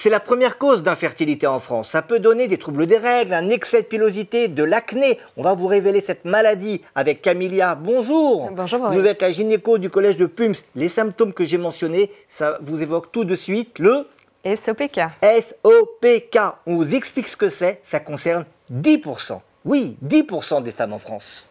C'est la première cause d'infertilité en France. Ça peut donner des troubles des règles, un excès de pilosité, de l'acné. On va vous révéler cette maladie avec Camilia. Bonjour. Bonjour. Vous êtes la gynéco du collège de Pums. Les symptômes que j'ai mentionnés, ça vous évoque tout de suite le SOPK. SOPK. On vous explique ce que c'est. Ça concerne 10%. Oui, 10% des femmes en France.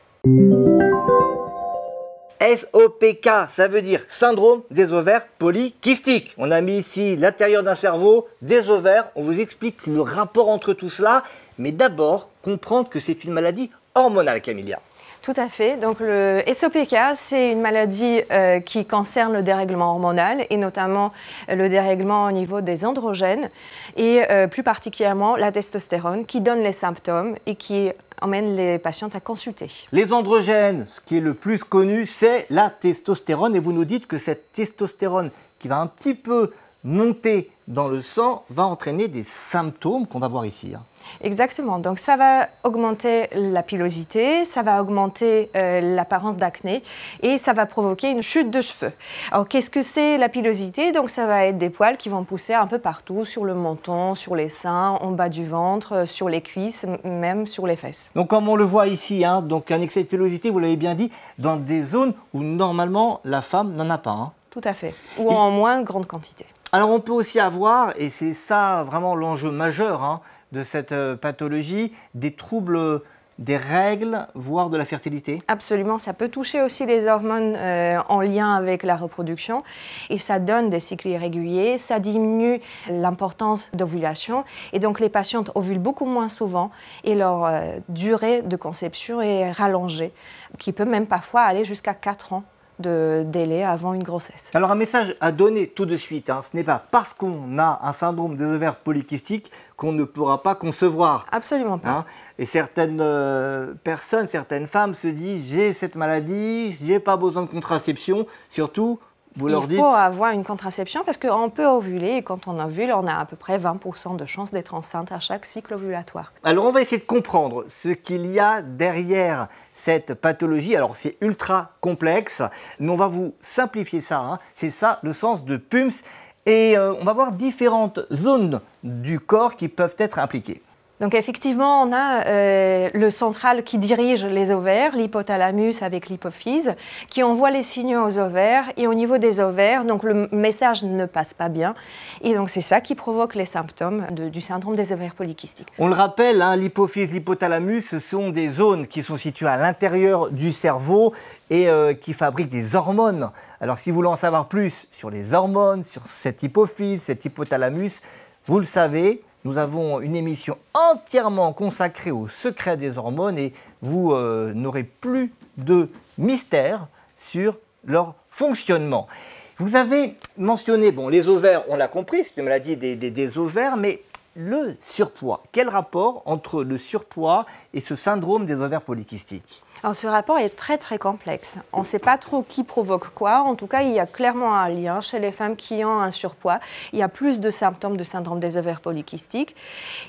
SOPK, ça veut dire syndrome des ovaires polykystiques. On a mis ici l'intérieur d'un cerveau, des ovaires, on vous explique le rapport entre tout cela, mais d'abord comprendre que c'est une maladie hormonale, Camilla. Tout à fait. Donc le SOPK, c'est une maladie euh, qui concerne le dérèglement hormonal et notamment euh, le dérèglement au niveau des androgènes et euh, plus particulièrement la testostérone qui donne les symptômes et qui emmène les patientes à consulter. Les androgènes, ce qui est le plus connu, c'est la testostérone et vous nous dites que cette testostérone qui va un petit peu monter dans le sang va entraîner des symptômes qu'on va voir ici. Hein. Exactement, donc ça va augmenter la pilosité, ça va augmenter euh, l'apparence d'acné et ça va provoquer une chute de cheveux. Alors qu'est-ce que c'est la pilosité Donc ça va être des poils qui vont pousser un peu partout, sur le menton, sur les seins, en bas du ventre, euh, sur les cuisses, même sur les fesses. Donc comme on le voit ici, hein, donc un excès de pilosité, vous l'avez bien dit, dans des zones où normalement la femme n'en a pas. Hein. Tout à fait. Ou en moins grande quantité. Alors on peut aussi avoir, et c'est ça vraiment l'enjeu majeur hein, de cette euh, pathologie, des troubles des règles, voire de la fertilité Absolument, ça peut toucher aussi les hormones euh, en lien avec la reproduction et ça donne des cycles irréguliers, ça diminue l'importance d'ovulation et donc les patientes ovulent beaucoup moins souvent et leur euh, durée de conception est rallongée, qui peut même parfois aller jusqu'à 4 ans de délai avant une grossesse. Alors un message à donner tout de suite, hein. ce n'est pas parce qu'on a un syndrome des ovaires polykystiques qu'on ne pourra pas concevoir. Absolument pas. Hein. Et certaines euh, personnes, certaines femmes se disent j'ai cette maladie, j'ai pas besoin de contraception, surtout il faut avoir une contraception parce qu'on peut ovuler et quand on ovule, on a à peu près 20% de chances d'être enceinte à chaque cycle ovulatoire. Alors on va essayer de comprendre ce qu'il y a derrière cette pathologie. Alors c'est ultra complexe, mais on va vous simplifier ça. Hein. C'est ça le sens de PUMS. Et euh, on va voir différentes zones du corps qui peuvent être impliquées. Donc effectivement, on a euh, le central qui dirige les ovaires, l'hypothalamus avec l'hypophyse, qui envoie les signaux aux ovaires. Et au niveau des ovaires, donc le message ne passe pas bien. Et donc c'est ça qui provoque les symptômes du syndrome des ovaires polykystiques. On le rappelle, hein, l'hypophyse, l'hypothalamus, ce sont des zones qui sont situées à l'intérieur du cerveau et euh, qui fabriquent des hormones. Alors si vous voulez en savoir plus sur les hormones, sur cette hypophyse, cet hypothalamus, vous le savez, nous avons une émission entièrement consacrée au secret des hormones et vous euh, n'aurez plus de mystère sur leur fonctionnement. Vous avez mentionné, bon, les ovaires, on l'a compris, c'est une maladie des ovaires, mais le surpoids. Quel rapport entre le surpoids et ce syndrome des ovaires polykystiques alors, ce rapport est très très complexe. On ne sait pas trop qui provoque quoi. En tout cas, il y a clairement un lien chez les femmes qui ont un surpoids. Il y a plus de symptômes de syndrome des ovaires polykystiques.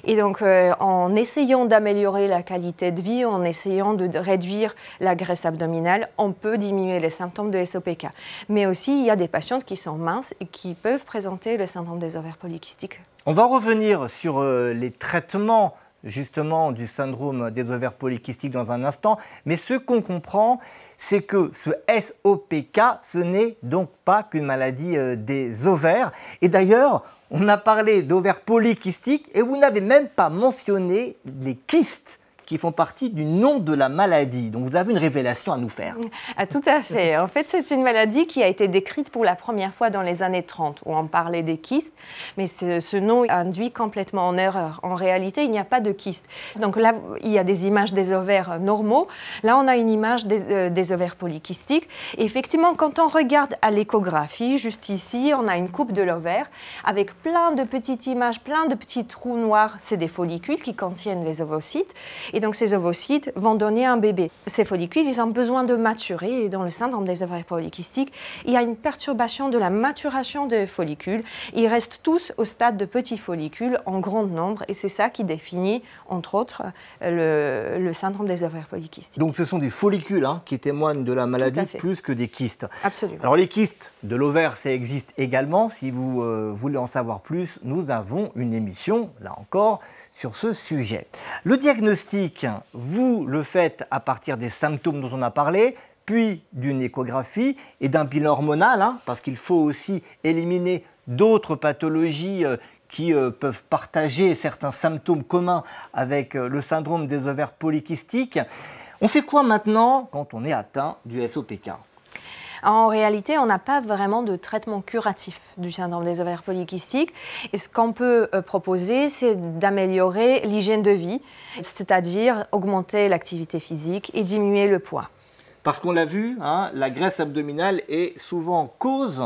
Et donc, euh, en essayant d'améliorer la qualité de vie, en essayant de réduire la graisse abdominale, on peut diminuer les symptômes de SOPK. Mais aussi, il y a des patientes qui sont minces et qui peuvent présenter le syndrome des ovaires polykystiques on va revenir sur euh, les traitements justement du syndrome des ovaires polykystiques dans un instant, mais ce qu'on comprend, c'est que ce SOPK, ce n'est donc pas qu'une maladie euh, des ovaires. Et d'ailleurs, on a parlé d'ovaires polykystiques et vous n'avez même pas mentionné les kystes qui font partie du nom de la maladie. Donc vous avez une révélation à nous faire. Ah, tout à fait. En fait, c'est une maladie qui a été décrite pour la première fois dans les années 30, où on parlait des kystes, mais ce, nom induit complètement en erreur. En réalité, il n'y a pas de kystes. Donc là, il y a des images des ovaires normaux. Là, on a une image des, euh, ovaires polykystiques. effectivement, quand on regarde à l'échographie, juste ici, on a une coupe de l'ovaire avec plein de petites images, plein de petits trous noirs. C'est des follicules qui contiennent les ovocytes. Et donc ces ovocytes vont donner un bébé. Ces follicules, ils ont besoin de maturer. Et dans le syndrome des ovaires polykystiques, il y a une perturbation de la maturation des follicules. Ils restent tous au stade de petits follicules en grand nombre. Et c'est ça qui définit, entre autres, le, syndrome des ovaires polykystiques. Donc ce sont des follicules hein, qui témoignent de la maladie plus que des kystes. Absolument. Alors les kystes de l'ovaire, ça existe également. Si vous euh, voulez en savoir plus, nous avons une émission, là encore, sur ce sujet. Le diagnostic vous le faites à partir des symptômes dont on a parlé, puis d'une échographie et d'un bilan hormonal, hein, parce qu'il faut aussi éliminer d'autres pathologies euh, qui euh, peuvent partager certains symptômes communs avec euh, le syndrome des ovaires polykystiques. On fait quoi maintenant quand on est atteint du SOPK en réalité, on n'a pas vraiment de traitement curatif du syndrome des ovaires polykystiques. Et ce qu'on peut euh, proposer, c'est d'améliorer l'hygiène de vie, c'est-à-dire augmenter l'activité physique et diminuer le poids. Parce qu'on l'a vu, hein, la graisse abdominale est souvent cause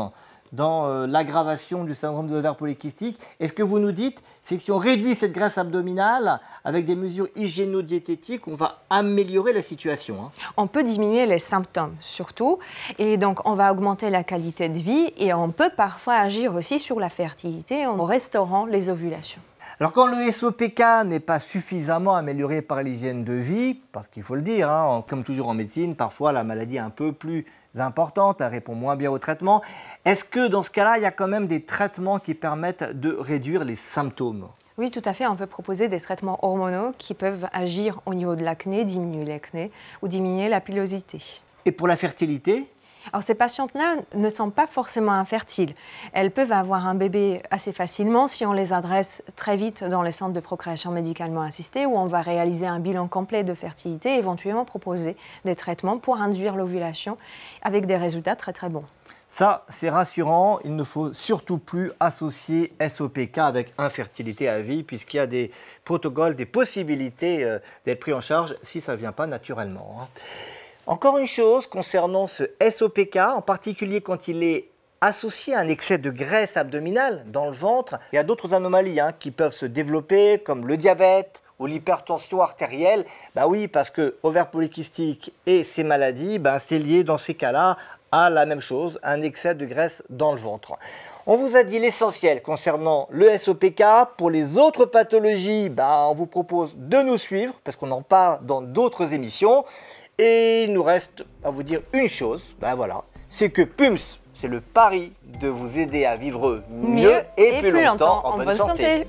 dans euh, l'aggravation du syndrome de l'ovaire polykystique. Et ce que vous nous dites, c'est que si on réduit cette graisse abdominale avec des mesures hygiéno-diététiques, on va améliorer la situation. Hein. On peut diminuer les symptômes surtout, et donc on va augmenter la qualité de vie, et on peut parfois agir aussi sur la fertilité en restaurant les ovulations. Alors quand le SOPK n'est pas suffisamment amélioré par l'hygiène de vie, parce qu'il faut le dire, hein, comme toujours en médecine, parfois la maladie est un peu plus Importante, elles répond moins bien au traitement. Est-ce que dans ce cas-là, il y a quand même des traitements qui permettent de réduire les symptômes oui, tout à fait. On peut proposer des traitements hormonaux qui peuvent agir au niveau de l'acné, diminuer l'acné ou diminuer la pilosité. Et pour la fertilité alors ces patientes-là ne sont pas forcément infertiles. Elles peuvent avoir un bébé assez facilement si on les adresse très vite dans les centres de procréation médicalement assistée où on va réaliser un bilan complet de fertilité et éventuellement proposer des traitements pour induire l'ovulation avec des résultats très très bons. Ça, c'est rassurant. Il ne faut surtout plus associer SOPK avec infertilité à vie, puisqu'il y a des protocoles, des possibilités euh, d'être pris en charge si ça ne vient pas naturellement. Hein. Encore une chose concernant ce SOPK, en particulier quand il est associé à un excès de graisse abdominale dans le ventre et à d'autres anomalies hein, qui peuvent se développer comme le diabète ou l'hypertension artérielle, bah oui, parce que ovaire polykystique et ces maladies, bah, c'est lié dans ces cas-là à la même chose, un excès de graisse dans le ventre. On vous a dit l'essentiel concernant le SOPK. Pour les autres pathologies, bah, on vous propose de nous suivre parce qu'on en parle dans d'autres émissions. Et il nous reste à vous dire une chose, ben voilà, c'est que PUMS, c'est le pari de vous aider à vivre mieux, et, plus, longtemps, en, bonne, santé.